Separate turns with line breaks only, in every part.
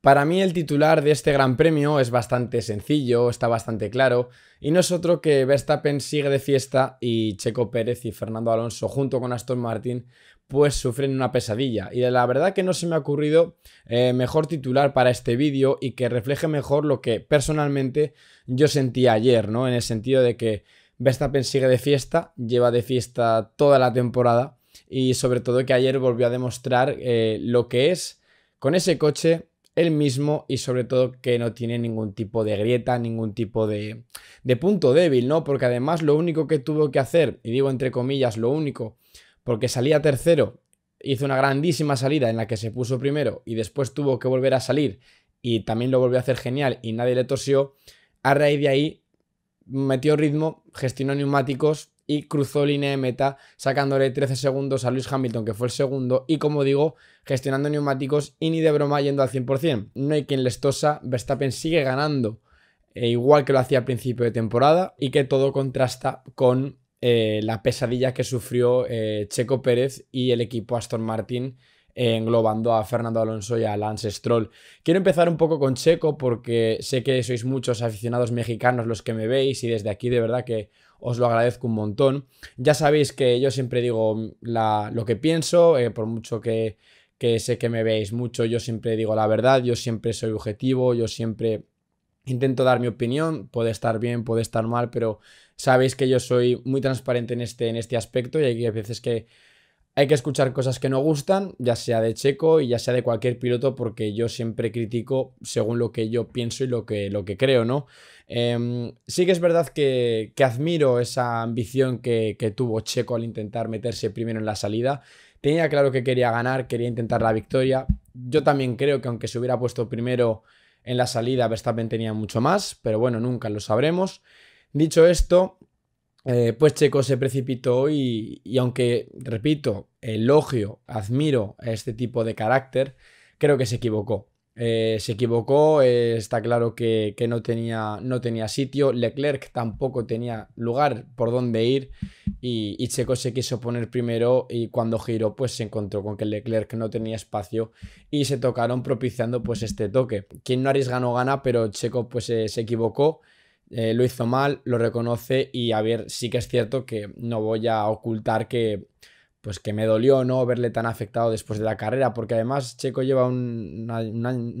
Para mí el titular de este Gran Premio es bastante sencillo, está bastante claro, y no es otro que Verstappen sigue de fiesta y Checo Pérez y Fernando Alonso junto con Aston Martin pues sufren una pesadilla. Y la verdad que no se me ha ocurrido eh, mejor titular para este vídeo y que refleje mejor lo que personalmente yo sentí ayer, ¿no? En el sentido de que Verstappen sigue de fiesta, lleva de fiesta toda la temporada y sobre todo que ayer volvió a demostrar eh, lo que es con ese coche el mismo y sobre todo que no tiene ningún tipo de grieta, ningún tipo de, de punto débil, ¿no? Porque además lo único que tuvo que hacer, y digo entre comillas lo único, porque salía tercero, hizo una grandísima salida en la que se puso primero y después tuvo que volver a salir y también lo volvió a hacer genial y nadie le tosió a raíz de ahí metió ritmo, gestionó neumáticos y cruzó línea de meta sacándole 13 segundos a Luis Hamilton, que fue el segundo, y como digo, gestionando neumáticos y ni de broma yendo al 100%. No hay quien les tosa, Verstappen sigue ganando, eh, igual que lo hacía al principio de temporada, y que todo contrasta con eh, la pesadilla que sufrió eh, Checo Pérez y el equipo Aston Martin englobando a Fernando Alonso y a Lance Stroll. Quiero empezar un poco con Checo porque sé que sois muchos aficionados mexicanos los que me veis y desde aquí de verdad que os lo agradezco un montón. Ya sabéis que yo siempre digo lo que pienso, eh, por mucho que, sé que me veis mucho, yo siempre digo la verdad, yo siempre soy objetivo, yo siempre intento dar mi opinión, puede estar bien, puede estar mal, pero sabéis que yo soy muy transparente en este, en este aspecto y hay veces que hay que escuchar cosas que no gustan, ya sea de Checo y ya sea de cualquier piloto, porque yo siempre critico según lo que yo pienso y lo que, lo que creo, ¿no? Em, sí que es verdad que, admiro esa ambición que, que tuvo Checo al intentar meterse primero en la salida. Tenía claro que quería ganar, quería intentar la victoria. Yo también creo que aunque se hubiera puesto primero en la salida, Verstappen tenía mucho más, pero bueno, nunca lo sabremos. Dicho esto, eh, pues Checo se precipitó y, y, aunque, repito, elogio, admiro a este tipo de carácter, creo que se equivocó. Eh, se equivocó, eh, está claro que, no, tenía, no tenía sitio, Leclerc tampoco tenía lugar por donde ir y, Checo se quiso poner primero y cuando giró pues se encontró con que Leclerc no tenía espacio y se tocaron propiciando pues este toque. Quien no arriesga no gana, pero Checo pues se equivocó. Eh, lo hizo mal, lo reconoce y a ver, sí que es cierto que no voy a ocultar que pues que me dolió no verle tan afectado después de la carrera, porque además Checo lleva un,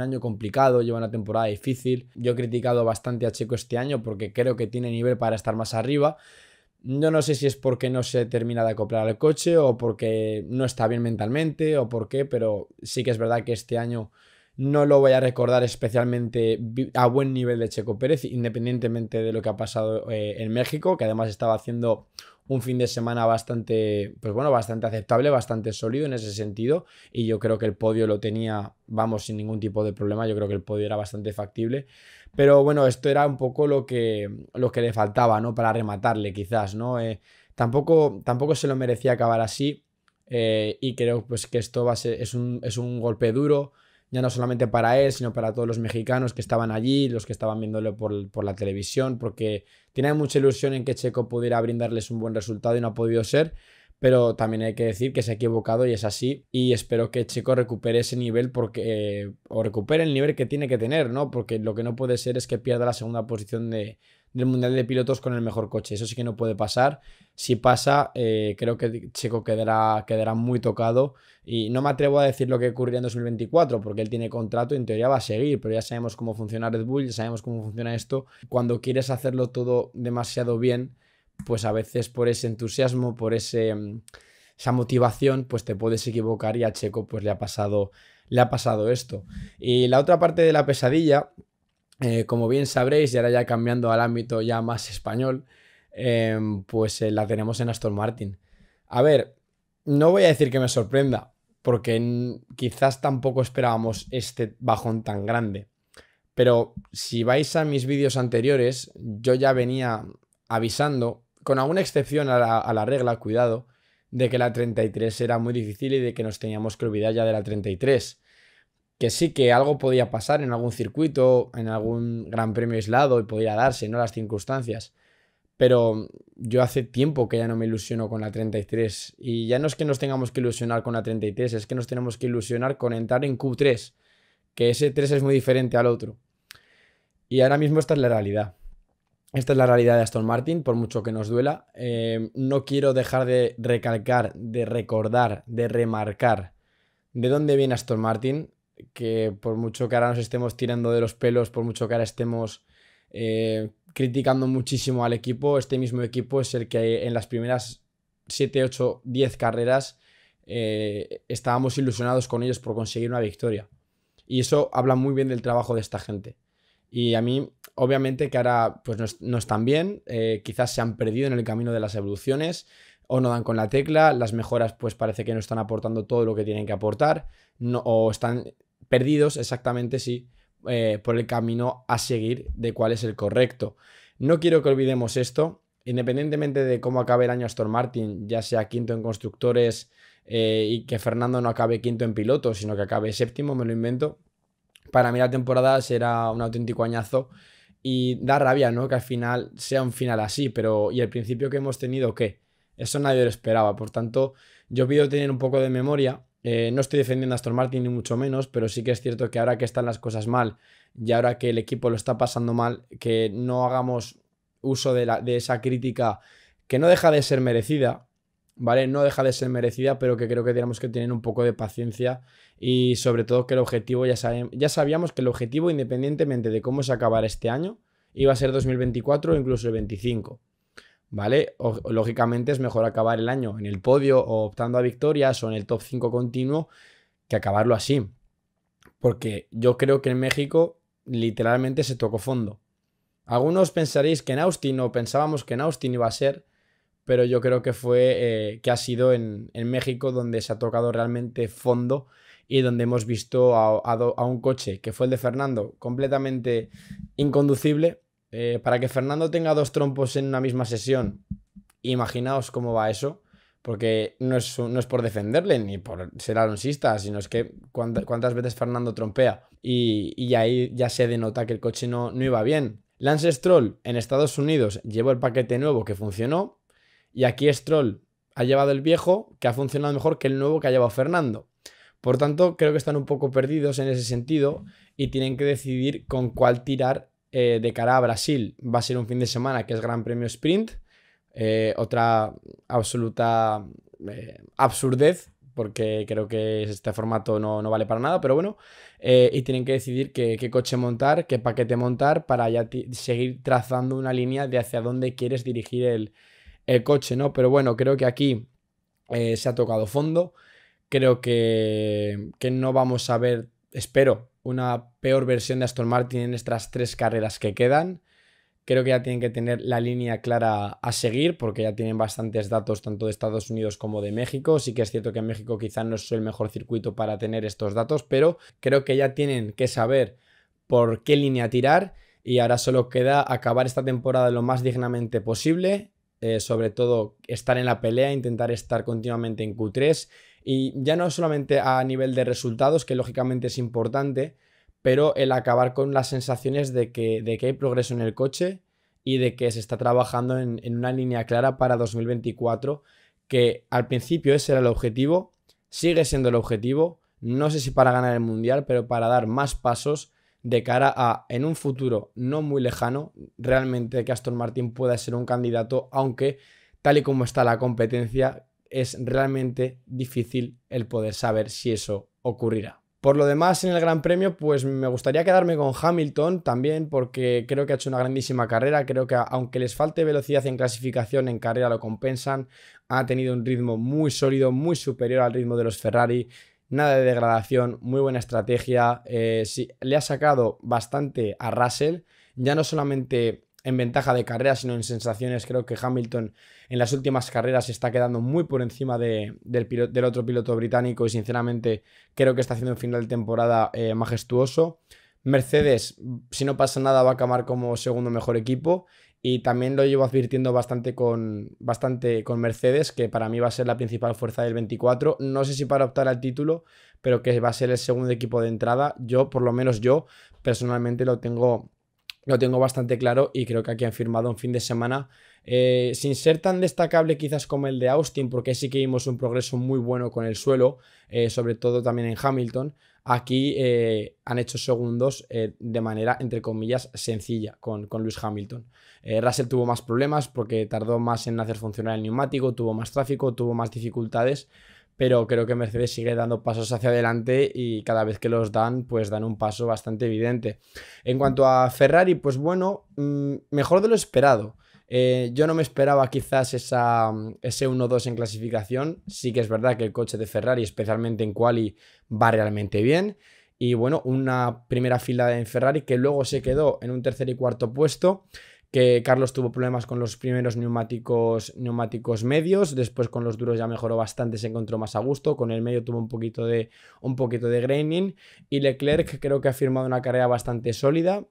año complicado, lleva una temporada difícil. Yo he criticado bastante a Checo este año porque creo que tiene nivel para estar más arriba. Yo no sé si es porque no se termina de acoplar al coche o porque no está bien mentalmente o por qué, pero sí que es verdad que este año no lo voy a recordar especialmente a buen nivel de Checo Pérez, independientemente de lo que ha pasado eh, en México, que además estaba haciendo un fin de semana bastante, pues bueno, bastante aceptable, bastante sólido en ese sentido. Y yo creo que el podio lo tenía, vamos, sin ningún tipo de problema. Yo creo que el podio era bastante factible. Pero bueno, esto era un poco lo que, lo que le faltaba, ¿no? Para rematarle, quizás, ¿no? Eh, tampoco, tampoco se lo merecía acabar así. Eh, y creo pues, que esto va a ser, es, un, es un golpe duro ya no solamente para él, sino para todos los mexicanos que estaban allí, los que estaban viéndolo por, la televisión, porque tienen mucha ilusión en que Checo pudiera brindarles un buen resultado y no ha podido ser pero también hay que decir que se ha equivocado y es así. Y espero que Checo recupere ese nivel porque. Eh, o recupere el nivel que tiene que tener, ¿no? Porque lo que no puede ser es que pierda la segunda posición de, del Mundial de Pilotos con el mejor coche. Eso sí que no puede pasar. Si pasa, eh, creo que Checo quedará, quedará muy tocado. Y no me atrevo a decir lo que ocurrirá en 2024, porque él tiene contrato y en teoría va a seguir, pero ya sabemos cómo funciona Red Bull, ya sabemos cómo funciona esto. Cuando quieres hacerlo todo demasiado bien, pues a veces por ese entusiasmo, por ese, mm, esa motivación, pues te puedes equivocar y a Checo pues le ha pasado, le ha pasado esto. Y la otra parte de la pesadilla eh, como bien sabréis, y ahora ya cambiando al ámbito ya más español, em, pues eh, la tenemos en Aston Martin. A ver, no voy a decir que me sorprenda, porque quizás tampoco esperábamos este bajón tan grande. Pero si vais a mis vídeos anteriores, yo ya venía avisando, con alguna excepción a la, a la regla, cuidado, de que la 33 era muy difícil y de que nos teníamos que olvidar ya de la 33 que sí que algo podía pasar en algún circuito, en algún gran premio aislado y podía darse, ¿no? Las circunstancias. Pero yo hace tiempo que ya no me ilusiono con la 33 y ya no es que nos tengamos que ilusionar con la 33, es que nos tenemos que ilusionar con entrar en Q3, que ese 3 es muy diferente al otro. Y ahora mismo esta es la realidad. Esta es la realidad de Aston Martin, por mucho que nos duela. Eh, no quiero dejar de recalcar, de recordar, de remarcar de dónde viene Aston Martin que por mucho que ahora nos estemos tirando de los pelos, por mucho que ahora estemos eh, criticando muchísimo al equipo, este mismo equipo es el que en las primeras 7, 8, 10 carreras eh, estábamos ilusionados con ellos por conseguir una victoria. Y eso habla muy bien del trabajo de esta gente. Y a mí, obviamente que ahora pues no, están bien, eh, quizás se han perdido en el camino de las evoluciones o no dan con la tecla, las mejoras pues parece que no están aportando todo lo que tienen que aportar, o están perdidos exactamente sí eh, por el camino a seguir de cuál es el correcto. No quiero que olvidemos esto, independientemente de cómo acabe el año Aston Martin, ya sea quinto en constructores eh, y que Fernando no acabe quinto en piloto, sino que acabe séptimo, me lo invento. Para mí la temporada será un auténtico añazo y da rabia, ¿no? Que al final sea un final así, pero ¿y el principio que hemos tenido qué? Eso nadie lo esperaba, por tanto yo pido tener un poco de memoria eh, no estoy defendiendo a Aston Martin ni mucho menos, pero sí que es cierto que ahora que están las cosas mal y ahora que el equipo lo está pasando mal, que no hagamos uso de, esa crítica que no deja de ser merecida, ¿vale? No deja de ser merecida, pero que creo que tenemos que tener un poco de paciencia y sobre todo que el objetivo, ya, ya sabíamos que el objetivo, independientemente de cómo se acabara este año, iba a ser 2024 o incluso el 25. ¿vale? lógicamente es mejor acabar el año en el podio o optando a victorias o en el top 5 continuo que acabarlo así. Porque yo creo que en México literalmente se tocó fondo. Algunos pensaréis que en Austin o pensábamos que en Austin iba a ser, pero yo creo que fue eh, que ha sido en, México donde se ha tocado realmente fondo y donde hemos visto a, a un coche que fue el de Fernando completamente inconducible eh, para que Fernando tenga dos trompos en una misma sesión, imaginaos cómo va eso, porque no es, no es por defenderle ni por ser alonsista, sino es que cuántas, veces Fernando trompea y, ahí ya se denota que el coche no, no iba bien. Lance Stroll en Estados Unidos llevó el paquete nuevo que funcionó y aquí Stroll ha llevado el viejo que ha funcionado mejor que el nuevo que ha llevado Fernando. Por tanto, creo que están un poco perdidos en ese sentido y tienen que decidir con cuál tirar eh, de cara a Brasil va a ser un fin de semana que es Gran Premio Sprint. Eh, otra absoluta eh, absurdez, porque creo que este formato no, vale para nada, pero bueno. y tienen que decidir qué, coche montar, qué paquete montar, para ya seguir trazando una línea de hacia dónde quieres dirigir el, coche, ¿no? Pero bueno, creo que aquí se ha tocado fondo. Creo que, que no vamos a ver, espero, una peor versión de Aston Martin en estas tres carreras que quedan. Creo que ya tienen que tener la línea clara a seguir porque ya tienen bastantes datos tanto de Estados Unidos como de México. Sí que es cierto que en México quizás no es el mejor circuito para tener estos datos, pero creo que ya tienen que saber por qué línea tirar y ahora solo queda acabar esta temporada lo más dignamente posible, eh, sobre todo estar en la pelea, intentar estar continuamente en Q3 y ya no solamente a nivel de resultados, que lógicamente es importante, pero el acabar con las sensaciones de que, de que hay progreso en el coche y de que se está trabajando en, en una línea clara para 2024, que al principio ese era el objetivo, sigue siendo el objetivo, no sé si para ganar el Mundial, pero para dar más pasos de cara a, en un futuro no muy lejano, realmente que Aston Martin pueda ser un candidato, aunque tal y como está la competencia, es realmente difícil el poder saber si eso ocurrirá. Por lo demás, en el Gran Premio, pues me gustaría quedarme con Hamilton también, porque creo que ha hecho una grandísima carrera. Creo que aunque les falte velocidad en clasificación, en carrera lo compensan. Ha tenido un ritmo muy sólido, muy superior al ritmo de los Ferrari. Nada de degradación, muy buena estrategia. Eh, le ha sacado bastante a Russell, ya no solamente en ventaja de carreras, sino en sensaciones. Creo que Hamilton en las últimas carreras se está quedando muy por encima del, otro piloto británico y sinceramente creo que está haciendo un final de temporada eh, majestuoso. Mercedes, si no pasa nada, va a acabar como segundo mejor equipo y también lo llevo advirtiendo bastante con, bastante con Mercedes, que para mí va a ser la principal fuerza del 24. No sé si para optar al título, pero que va a ser el segundo equipo de entrada. Yo, por lo menos yo, personalmente lo tengo lo tengo bastante claro y creo que aquí han firmado un fin de semana eh, sin ser tan destacable quizás como el de Austin, porque sí que vimos un progreso muy bueno con el suelo, eh, sobre todo también en Hamilton. Aquí eh, han hecho segundos de manera, entre comillas, sencilla con, con Lewis Hamilton. Russell tuvo más problemas porque tardó más en hacer funcionar el neumático, tuvo más tráfico, tuvo más dificultades, pero creo que Mercedes sigue dando pasos hacia adelante y cada vez que los dan, pues dan un paso bastante evidente. En cuanto a Ferrari, pues bueno, mm, mejor de lo esperado. Eh, yo no me esperaba quizás esa, mm, ese 1-2 en clasificación. Sí que es verdad que el coche de Ferrari, especialmente en quali, va realmente bien. Y bueno, una primera fila en Ferrari que luego se quedó en un tercer y cuarto puesto que Carlos tuvo problemas con los primeros neumáticos, neumáticos medios, después con los duros ya mejoró bastante, se encontró más a gusto, con el medio tuvo un poquito de, un poquito de graining y Leclerc creo que ha firmado una carrera bastante sólida,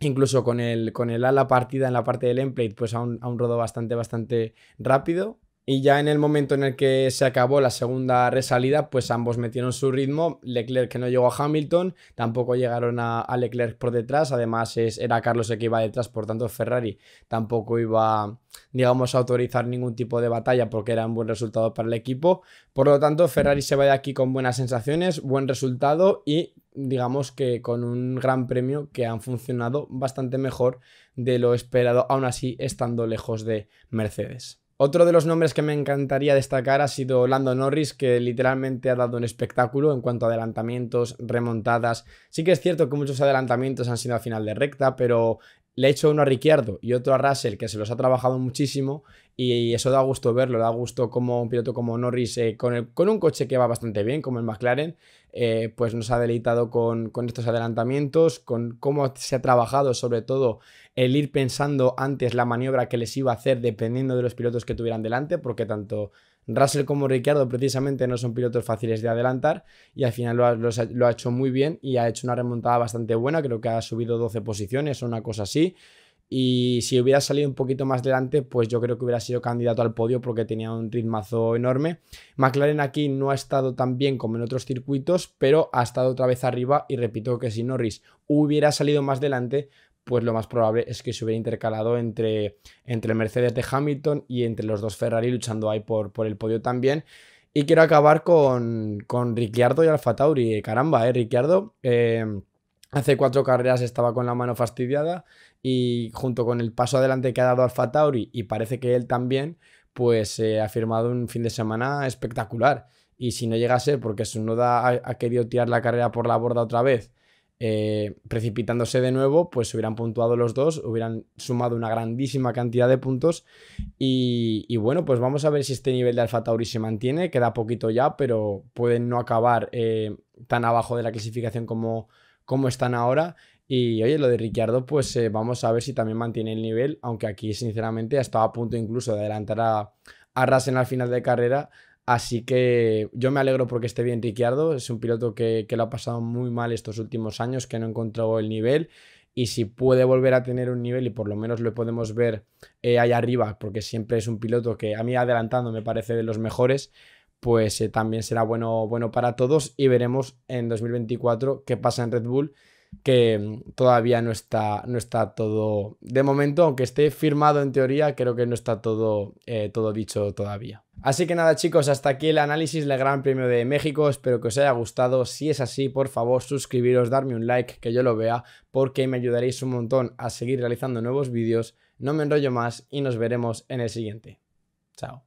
incluso con el, con el ala partida en la parte del endplate, pues a un rodó bastante, bastante rápido. Y ya en el momento en el que se acabó la segunda resalida, pues ambos metieron su ritmo. Leclerc que no llegó a Hamilton, tampoco llegaron a, Leclerc por detrás. Además, es, era Carlos el que iba detrás, por tanto, Ferrari tampoco iba, digamos, a autorizar ningún tipo de batalla porque era un buen resultado para el equipo. Por lo tanto, Ferrari se va de aquí con buenas sensaciones, buen resultado y digamos que con un gran premio que han funcionado bastante mejor de lo esperado, aún así estando lejos de Mercedes. Otro de los nombres que me encantaría destacar ha sido Lando Norris, que literalmente ha dado un espectáculo en cuanto a adelantamientos, remontadas. Sí que es cierto que muchos adelantamientos han sido a final de recta, pero le he hecho uno a Ricciardo y otro a Russell, que se los ha trabajado muchísimo y eso da gusto verlo, da gusto como un piloto como Norris, eh, con, un coche que va bastante bien, como el McLaren, eh, pues nos ha deleitado con, estos adelantamientos, con cómo se ha trabajado sobre todo el ir pensando antes la maniobra que les iba a hacer dependiendo de los pilotos que tuvieran delante, porque tanto Russell como Ricciardo precisamente no son pilotos fáciles de adelantar y al final lo ha, lo ha hecho muy bien y ha hecho una remontada bastante buena, creo que ha subido 12 posiciones o una cosa así. Y si hubiera salido un poquito más delante, pues yo creo que hubiera sido candidato al podio porque tenía un ritmazo enorme. McLaren aquí no ha estado tan bien como en otros circuitos, pero ha estado otra vez arriba y repito que si Norris hubiera salido más delante, pues lo más probable es que se hubiera intercalado entre, entre el Mercedes de Hamilton y entre los dos Ferrari luchando ahí por, por el podio también. Y quiero acabar con, con Ricciardo y Alfa Tauri. Caramba, ¿eh? Ricciardo eh, hace cuatro carreras estaba con la mano fastidiada y junto con el paso adelante que ha dado Alfa Tauri y parece que él también, pues eh, ha firmado un fin de semana espectacular. Y si no llegase, porque Sunoda ha, ha querido tirar la carrera por la borda otra vez, eh, precipitándose de nuevo, pues hubieran puntuado los dos, hubieran sumado una grandísima cantidad de puntos. Y, bueno, pues vamos a ver si este nivel de Alfa Tauri se mantiene. Queda poquito ya, pero pueden no acabar eh, tan abajo de la clasificación como, como están ahora. Y oye, lo de Ricciardo, pues eh, vamos a ver si también mantiene el nivel, aunque aquí sinceramente ha estado a punto incluso de adelantar a, a al final de carrera. Así que yo me alegro porque esté bien Ricciardo, es un piloto que, que lo ha pasado muy mal estos últimos años, que no encontró el nivel y si puede volver a tener un nivel y por lo menos lo podemos ver eh, allá arriba, porque siempre es un piloto que a mí adelantando me parece de los mejores, pues eh, también será bueno, bueno para todos y veremos en 2024 qué pasa en Red Bull que mm, todavía no está, no está todo, de momento, aunque esté firmado en teoría, creo que no está todo, eh, todo dicho todavía. Así que nada chicos, hasta aquí el análisis del Gran Premio de México, espero que os haya gustado, si es así por favor suscribiros, darme un like, que yo lo vea, porque me ayudaréis un montón a seguir realizando nuevos vídeos, no me enrollo más y nos veremos en el siguiente. Chao.